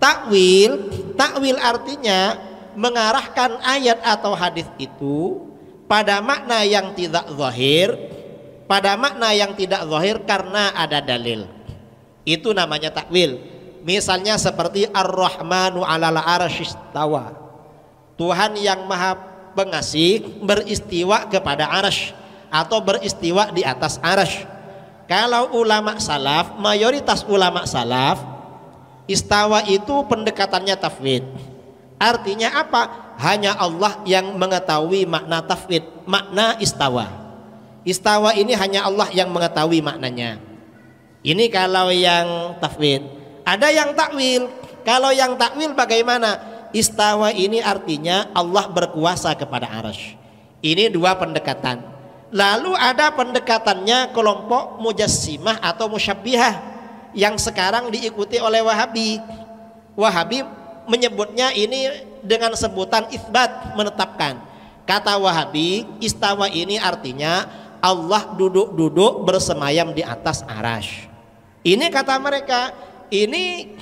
Takwil, takwil artinya mengarahkan ayat atau hadis itu pada makna yang tidak zahir, pada makna yang tidak zahir karena ada dalil. Itu namanya takwil. Misalnya seperti Ar-Rahmanu 'alal arsyistawa. Tuhan yang Maha Pengasih beristiwa kepada arsy atau beristiwa di atas arsy. Kalau ulama salaf, mayoritas ulama salaf Istawa itu pendekatannya tafwid. Artinya apa? Hanya Allah yang mengetahui makna tafwid, makna istawa. Istawa ini hanya Allah yang mengetahui maknanya. Ini kalau yang tafwid. Ada yang takwil. Kalau yang takwil bagaimana? Istawa ini artinya Allah berkuasa kepada arash. Ini dua pendekatan. Lalu ada pendekatannya kelompok mujassimah atau musyabbihah yang sekarang diikuti oleh Wahabi. Wahabi menyebutnya ini dengan sebutan isbat menetapkan. Kata Wahabi, istawa ini artinya Allah duduk-duduk bersemayam di atas arash. Ini kata mereka, ini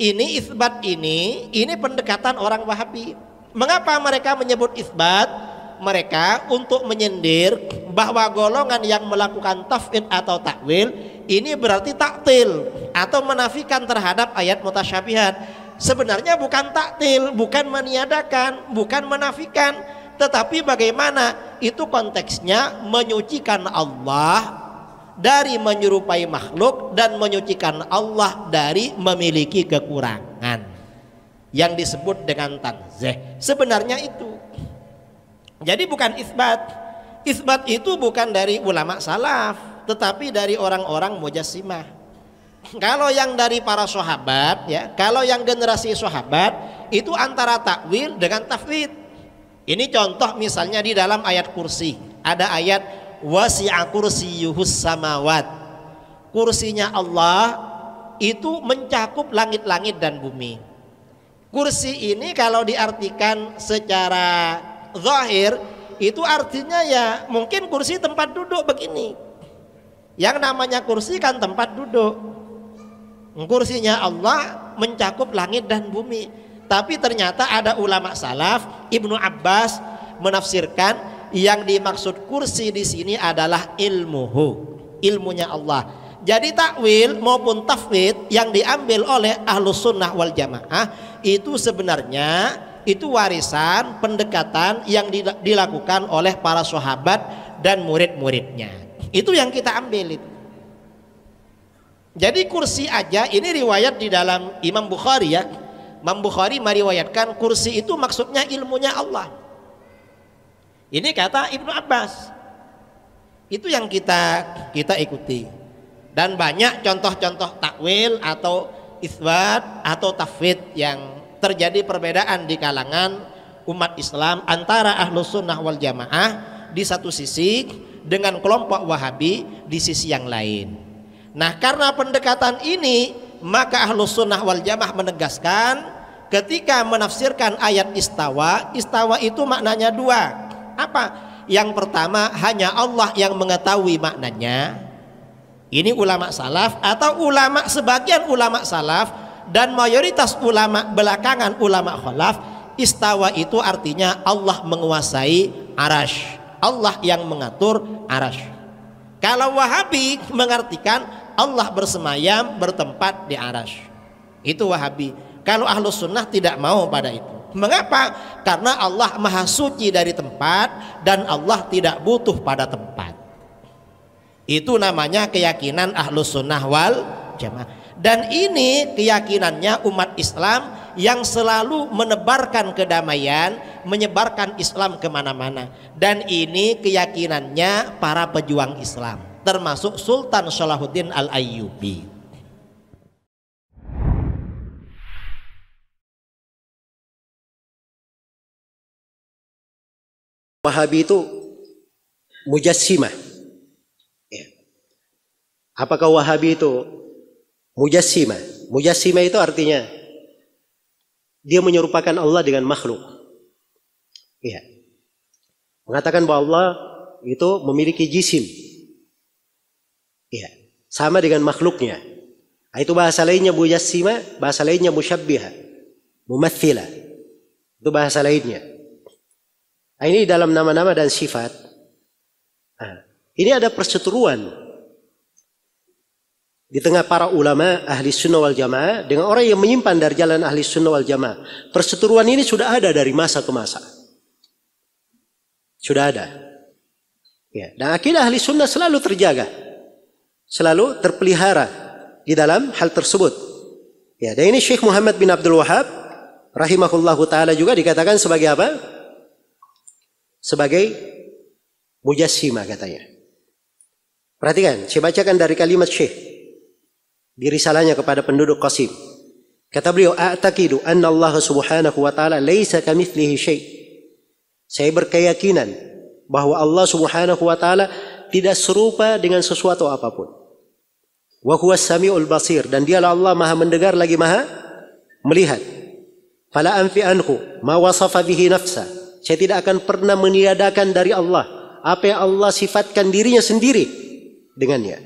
ini isbat ini, ini pendekatan orang Wahabi. Mengapa mereka menyebut isbat? mereka untuk menyendir bahwa golongan yang melakukan tafid atau takwil ini berarti taktil atau menafikan terhadap ayat mutasyabihat. Sebenarnya bukan taktil, bukan meniadakan, bukan menafikan, tetapi bagaimana itu konteksnya menyucikan Allah dari menyerupai makhluk dan menyucikan Allah dari memiliki kekurangan yang disebut dengan tanzeh. Sebenarnya itu jadi bukan isbat. Isbat itu bukan dari ulama salaf, tetapi dari orang-orang mujassimah. Kalau yang dari para sahabat ya, kalau yang generasi sahabat itu antara takwil dengan tafwid. Ini contoh misalnya di dalam ayat kursi. Ada ayat wasi'a kursiyuhus samawat. Kursinya Allah itu mencakup langit-langit dan bumi. Kursi ini kalau diartikan secara zahir itu artinya ya mungkin kursi tempat duduk begini. Yang namanya kursi kan tempat duduk. Kursinya Allah mencakup langit dan bumi. Tapi ternyata ada ulama salaf, Ibnu Abbas menafsirkan yang dimaksud kursi di sini adalah ilmuhu, ilmunya Allah. Jadi takwil maupun tafwid yang diambil oleh ahlus sunnah wal jamaah itu sebenarnya itu warisan pendekatan yang dilakukan oleh para sahabat dan murid-muridnya. Itu yang kita ambil Jadi kursi aja ini riwayat di dalam Imam Bukhari ya. Imam Bukhari meriwayatkan kursi itu maksudnya ilmunya Allah. Ini kata Ibnu Abbas. Itu yang kita kita ikuti. Dan banyak contoh-contoh takwil atau isbat atau tafwid yang terjadi perbedaan di kalangan umat Islam antara ahlus sunnah wal jamaah di satu sisi dengan kelompok wahabi di sisi yang lain nah karena pendekatan ini maka ahlus sunnah wal jamaah menegaskan ketika menafsirkan ayat istawa istawa itu maknanya dua apa yang pertama hanya Allah yang mengetahui maknanya ini ulama salaf atau ulama sebagian ulama salaf dan mayoritas ulama belakangan ulama khalaf istawa itu artinya Allah menguasai arash Allah yang mengatur arash kalau wahabi mengartikan Allah bersemayam bertempat di arash itu wahabi kalau ahlus sunnah tidak mau pada itu mengapa? karena Allah maha suci dari tempat dan Allah tidak butuh pada tempat itu namanya keyakinan ahlus sunnah wal jamaah dan ini keyakinannya umat Islam yang selalu menebarkan kedamaian, menyebarkan Islam kemana-mana. Dan ini keyakinannya para pejuang Islam, termasuk Sultan Salahuddin Al-Ayyubi. Wahabi itu mujassimah. Ya. Apakah Wahabi itu Mujassima. Mujassima itu artinya dia menyerupakan Allah dengan makhluk. Iya. Mengatakan bahwa Allah itu memiliki jisim. Iya. Sama dengan makhluknya. Nah, itu bahasa lainnya mujassima, bahasa lainnya musyabbiha, mumathila. Itu bahasa lainnya. Nah, ini dalam nama-nama dan sifat. Nah, ini ada perseteruan di tengah para ulama ahli sunnah wal jamaah dengan orang yang menyimpan dari jalan ahli sunnah wal jamaah. Perseteruan ini sudah ada dari masa ke masa. Sudah ada. Ya, dan akidah ahli sunnah selalu terjaga. Selalu terpelihara di dalam hal tersebut. Ya, dan ini Syekh Muhammad bin Abdul Wahab rahimahullahu taala juga dikatakan sebagai apa? Sebagai mujassima katanya. Perhatikan, saya bacakan dari kalimat Syekh di risalahnya kepada penduduk Qasim. Kata beliau, "A'taqidu anna Allah Subhanahu wa taala laisa kamitslihi syai'." Saya berkeyakinan bahwa Allah Subhanahu wa taala tidak serupa dengan sesuatu apapun. Wa huwa samiul basir dan dialah Allah Maha mendengar lagi Maha melihat. Fala anfi anhu ma wasafa bihi nafsa. Saya tidak akan pernah meniadakan dari Allah apa yang Allah sifatkan dirinya sendiri dengannya.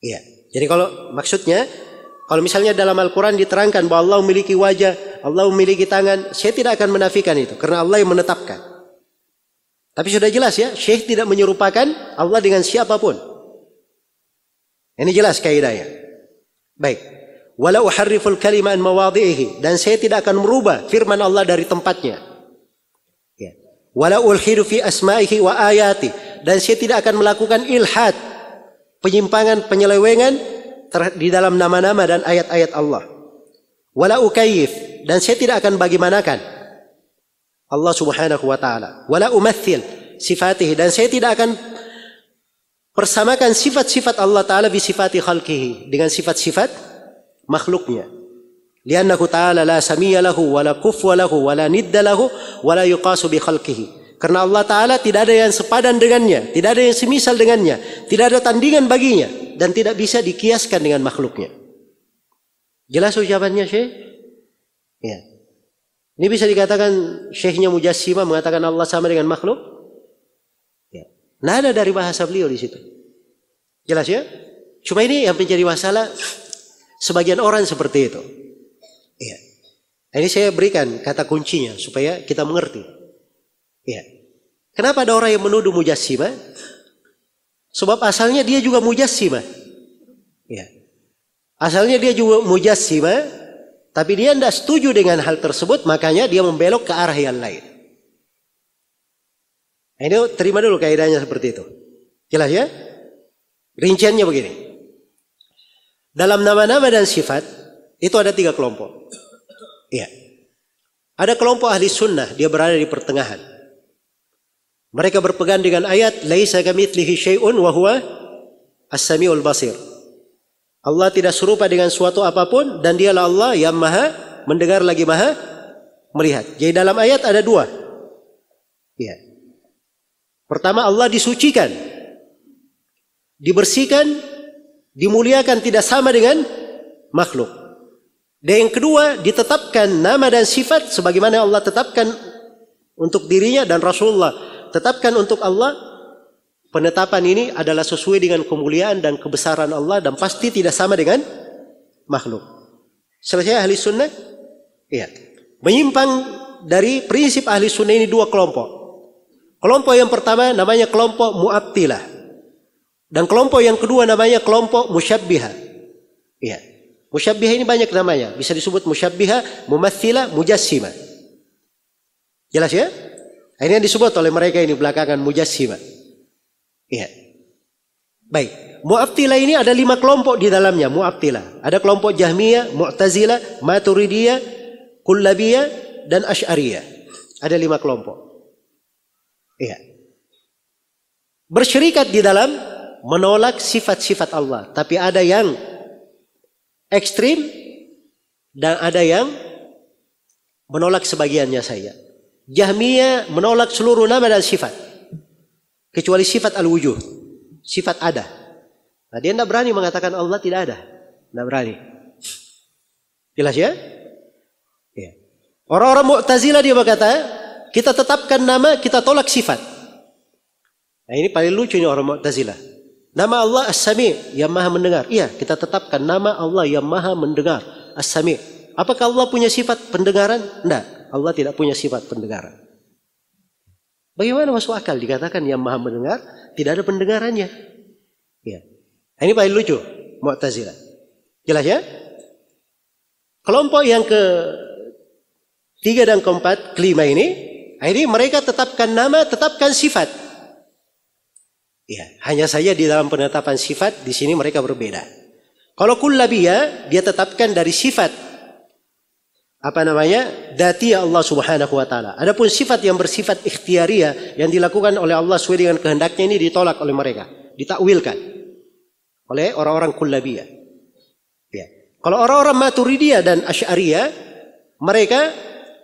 Iya. Yeah. Jadi kalau maksudnya kalau misalnya dalam Al-Quran diterangkan bahwa Allah memiliki wajah, Allah memiliki tangan, saya tidak akan menafikan itu karena Allah yang menetapkan. Tapi sudah jelas ya, Syekh tidak menyerupakan Allah dengan siapapun. Ini jelas kaidahnya. Baik. Walau uharriful kalima mawadhihi dan saya tidak akan merubah firman Allah dari tempatnya. Ya. Wala ulhidu fi asma'ihi wa ayati dan saya tidak akan melakukan ilhad penyimpangan, penyelewengan di dalam nama-nama dan ayat-ayat Allah. Wala ukayif dan saya tidak akan bagaimanakan Allah Subhanahu wa taala. Wala umathil sifatih dan saya tidak akan persamakan sifat-sifat Allah taala bi sifati khalqihi dengan sifat-sifat makhluknya. Liannahu ta'ala la samiyya lahu wa la kufwa lahu wa la nidda lahu wa yuqasu bi khalqihi. Karena Allah Ta'ala tidak ada yang sepadan dengannya. Tidak ada yang semisal dengannya. Tidak ada tandingan baginya. Dan tidak bisa dikiaskan dengan makhluknya. Jelas ucapannya Syekh? Ya. Ini bisa dikatakan Syekhnya Mujassima mengatakan Allah sama dengan makhluk? Ya. Nah ada dari bahasa beliau di situ. Jelas ya? Cuma ini yang menjadi masalah sebagian orang seperti itu. Ya. Ini saya berikan kata kuncinya supaya kita mengerti. Ya. Kenapa ada orang yang menuduh mujassimah? Sebab asalnya dia juga mujassimah. Ya. Asalnya dia juga mujassimah, tapi dia tidak setuju dengan hal tersebut, makanya dia membelok ke arah yang lain. Nah, ini terima dulu kaidahnya seperti itu. Jelas ya? Rinciannya begini. Dalam nama-nama dan sifat itu ada tiga kelompok. Iya. Ada kelompok ahli sunnah, dia berada di pertengahan. Mereka berpegang dengan ayat laisa kamitslihi syai'un wa huwa as-sami'ul basir. Allah tidak serupa dengan suatu apapun dan dialah Allah yang maha mendengar lagi maha melihat. Jadi dalam ayat ada dua. Ya. Pertama Allah disucikan. Dibersihkan, dimuliakan tidak sama dengan makhluk. Dan yang kedua ditetapkan nama dan sifat sebagaimana Allah tetapkan untuk dirinya dan Rasulullah tetapkan untuk Allah penetapan ini adalah sesuai dengan kemuliaan dan kebesaran Allah dan pasti tidak sama dengan makhluk. Selesai ahli sunnah? Iya. Menyimpang dari prinsip ahli sunnah ini dua kelompok. Kelompok yang pertama namanya kelompok mu'attilah. Dan kelompok yang kedua namanya kelompok musyabbiha. Iya. Musyabbiha ini banyak namanya. Bisa disebut musyabbiha, mumathila, mujassima. Jelas ya? Ini yang disebut oleh mereka ini belakangan mujassimah. Iya. Baik. Mu'abtilah ini ada lima kelompok di dalamnya. Mu'abtilah. Ada kelompok Jahmiyah, Mu'tazila, Maturidiyah, Kullabiyah, dan Ash'ariyah. Ada lima kelompok. Iya. Bersyirikat di dalam menolak sifat-sifat Allah. Tapi ada yang ekstrim dan ada yang menolak sebagiannya saya. Jahmiyah menolak seluruh nama dan sifat. Kecuali sifat al wujud Sifat ada. Nah, dia tidak berani mengatakan Allah tidak ada. Tidak berani. Jelas ya? ya. Orang-orang Mu'tazilah dia berkata, kita tetapkan nama, kita tolak sifat. Nah, ini paling lucu ini orang Mu'tazilah. Nama Allah As-Sami, yang maha mendengar. Iya, kita tetapkan nama Allah yang maha mendengar. As-Sami. Apakah Allah punya sifat pendengaran? Tidak. Allah tidak punya sifat pendengaran. Bagaimana masuk akal dikatakan yang maha mendengar tidak ada pendengarannya? Ya. Ini paling lucu Mu'tazila. Jelas ya? Kelompok yang ke tiga dan keempat, kelima ini, akhirnya mereka tetapkan nama, tetapkan sifat. Ya, hanya saja di dalam penetapan sifat di sini mereka berbeda. Kalau kullabiyah dia tetapkan dari sifat apa namanya datia ya Allah Subhanahu wa taala. Adapun sifat yang bersifat ikhtiaria yang dilakukan oleh Allah sesuai dengan kehendaknya ini ditolak oleh mereka, ditakwilkan oleh orang-orang kullabiyah. Ya. Kalau orang-orang Maturidiyah dan Asy'ariyah, mereka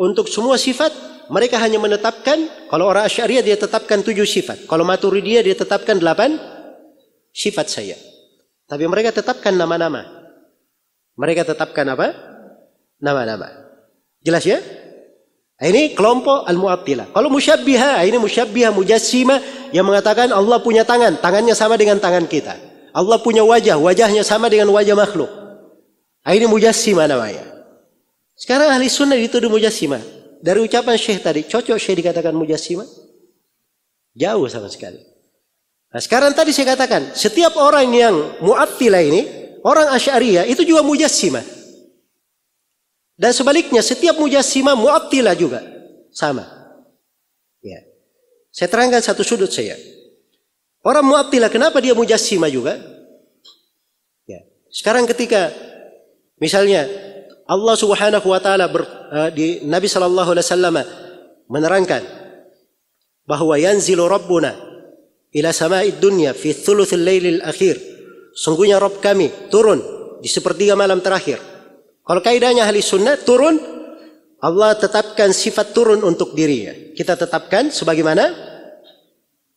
untuk semua sifat mereka hanya menetapkan kalau orang Asy'ariyah dia tetapkan tujuh sifat, kalau Maturidiyah dia tetapkan delapan sifat saya. Tapi mereka tetapkan nama-nama. Mereka tetapkan apa? nama-nama. Jelas ya? Nah, ini kelompok al muattila Kalau musyabbiha, nah, ini musyabbiha mujassima yang mengatakan Allah punya tangan, tangannya sama dengan tangan kita. Allah punya wajah, wajahnya sama dengan wajah makhluk. Nah, ini mujassima namanya. Sekarang ahli sunnah dituduh mujassima. Dari ucapan Syekh tadi, cocok Syekh dikatakan mujassima? Jauh sama sekali. Nah sekarang tadi saya katakan, setiap orang yang mu'attila ini, orang asyariah itu juga mujassima. Dan sebaliknya setiap mujasimah mu'attilah juga sama. Ya. Saya terangkan satu sudut saya. Orang mu'attilah kenapa dia mujasimah juga? Ya. Sekarang ketika misalnya Allah Subhanahu wa taala uh, di Nabi sallallahu alaihi wasallam menerangkan bahwa yanzilu rabbuna ila sama'id dunya fi thuluthil lailil akhir. Sungguhnya Rabb kami turun di sepertiga malam terakhir kalau kaidahnya ahli sunnah turun, Allah tetapkan sifat turun untuk dirinya. Kita tetapkan sebagaimana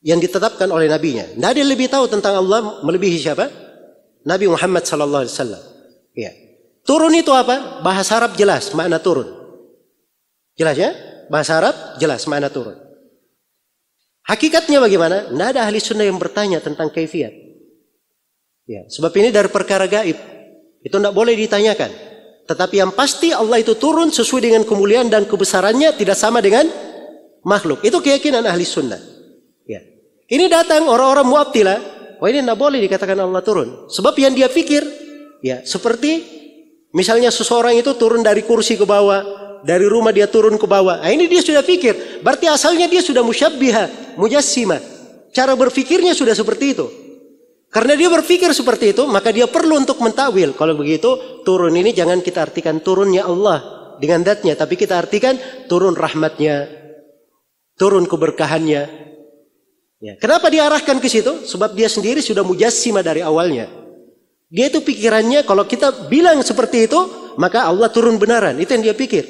yang ditetapkan oleh nabinya. Tidak ada lebih tahu tentang Allah melebihi siapa? Nabi Muhammad sallallahu alaihi wasallam. Iya. Turun itu apa? Bahasa Arab jelas makna turun. Jelas ya? Bahasa Arab jelas makna turun. Hakikatnya bagaimana? Tidak ada ahli sunnah yang bertanya tentang kaifiat. Ya, sebab ini dari perkara gaib. Itu tidak boleh ditanyakan. Tetapi yang pasti Allah itu turun sesuai dengan kemuliaan dan kebesarannya tidak sama dengan makhluk. Itu keyakinan ahli sunnah. Ya. Ini datang orang-orang muabtilah. Oh, Wah ini tidak boleh dikatakan Allah turun. Sebab yang dia pikir, ya seperti misalnya seseorang itu turun dari kursi ke bawah, dari rumah dia turun ke bawah. Nah, ini dia sudah pikir. Berarti asalnya dia sudah musyabbiha, mujassima. Cara berpikirnya sudah seperti itu. Karena dia berpikir seperti itu, maka dia perlu untuk mentawil. Kalau begitu, turun ini jangan kita artikan turunnya Allah dengan datnya, tapi kita artikan turun rahmatnya, turun keberkahannya. Ya. Kenapa diarahkan ke situ? Sebab dia sendiri sudah mujassima dari awalnya. Dia itu pikirannya kalau kita bilang seperti itu, maka Allah turun benaran. Itu yang dia pikir.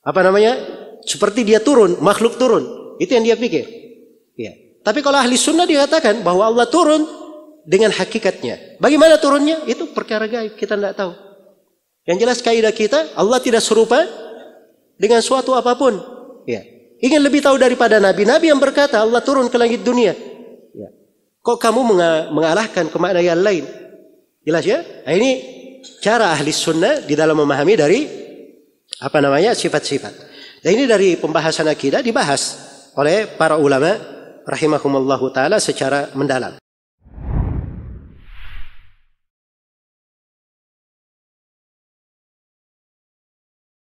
Apa namanya? Seperti dia turun, makhluk turun. Itu yang dia pikir. Ya. Tapi kalau ahli sunnah dikatakan bahwa Allah turun, dengan hakikatnya. Bagaimana turunnya? Itu perkara gaib, kita tidak tahu. Yang jelas kaidah kita, Allah tidak serupa dengan suatu apapun. Ya. Ingin lebih tahu daripada Nabi. Nabi yang berkata Allah turun ke langit dunia. Ya. Kok kamu mengalahkan ke makna yang lain? Jelas ya? Nah, ini cara ahli sunnah di dalam memahami dari apa namanya sifat-sifat. Dan ini dari pembahasan akidah dibahas oleh para ulama rahimahumullahu taala secara mendalam.